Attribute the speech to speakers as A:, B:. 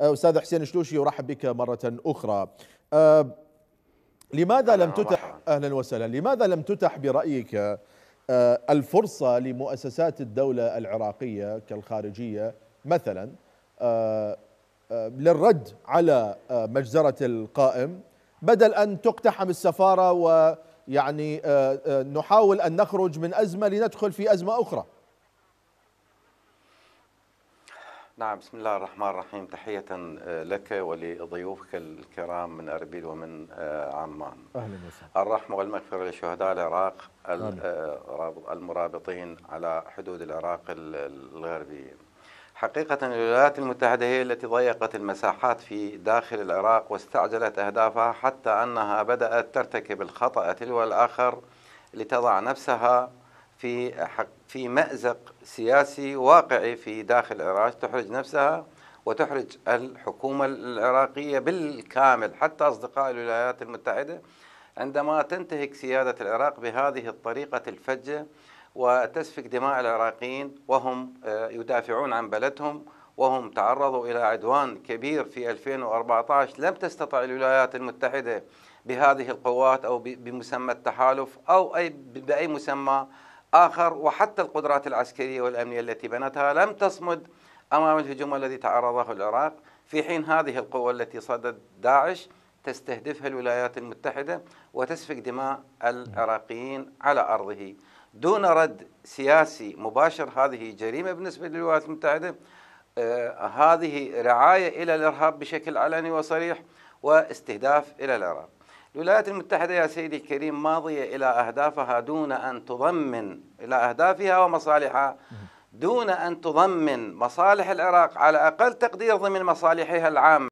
A: آه، أستاذ حسين شلوشي أرحب بك مرة أخرى آه، لماذا لم تتح أهلا وسهلا لماذا لم تتح برأيك آه، الفرصة لمؤسسات الدولة العراقية كالخارجية مثلا للرد على مجزرة القائم بدل أن تقتحم السفارة ويعني نحاول أن نخرج من أزمة لندخل في أزمة أخرى
B: نعم بسم الله الرحمن الرحيم تحية آه، لك ولضيوفك الكرام من أربيل ومن آه، عمان أهلا وسهلا الرحمة والمغفرة لشهداء العراق آه، المرابطين على حدود العراق الغربية حقيقة الولايات المتحدة هي التي ضيقت المساحات في داخل العراق واستعجلت أهدافها حتى أنها بدأت ترتكب الخطأ تلو الآخر لتضع نفسها في حق في مأزق سياسي واقعي في داخل العراق تحرج نفسها وتحرج الحكومة العراقية بالكامل حتى أصدقاء الولايات المتحدة عندما تنتهك سيادة العراق بهذه الطريقة الفجة وتسفك دماء العراقيين وهم آه، يدافعون عن بلدهم وهم تعرضوا إلى عدوان كبير في 2014 لم تستطع الولايات المتحدة بهذه القوات أو بمسمى التحالف أو أي بأي مسمى آخر وحتى القدرات العسكرية والأمنية التي بنتها لم تصمد أمام الهجوم الذي تعرضه العراق في حين هذه القوة التي صدد داعش تستهدفها الولايات المتحدة وتسفك دماء العراقيين على أرضه دون رد سياسي مباشر هذه جريمة بالنسبة للولايات المتحدة آه، هذه رعاية إلى الإرهاب بشكل علني وصريح واستهداف إلى العراق الولايات المتحدة يا سيدي الكريم ماضية إلى أهدافها دون أن تضمن إلى أهدافها ومصالحها دون أن تضمن مصالح العراق على أقل تقدير ضمن مصالحها العامة